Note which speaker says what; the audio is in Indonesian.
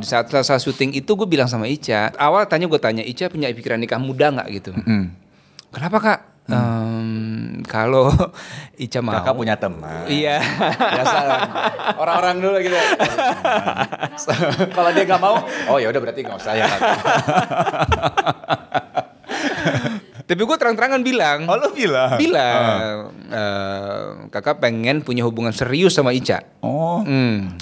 Speaker 1: di saat selesai syuting itu gue bilang sama Ica awal tanya gue tanya Ica punya pikiran nikah muda nggak gitu mm
Speaker 2: -hmm. kenapa kak Hmm. Um, kalau Ica mau Kakak punya teman
Speaker 3: Iya Biasa Orang-orang dulu gitu Kalau dia gak mau Oh ya udah berarti gak usah ya
Speaker 1: Tapi gue terang-terangan bilang Oh lu bilang? Bilang uh. Uh, Kakak pengen punya hubungan serius sama Ica
Speaker 4: Oh hmm.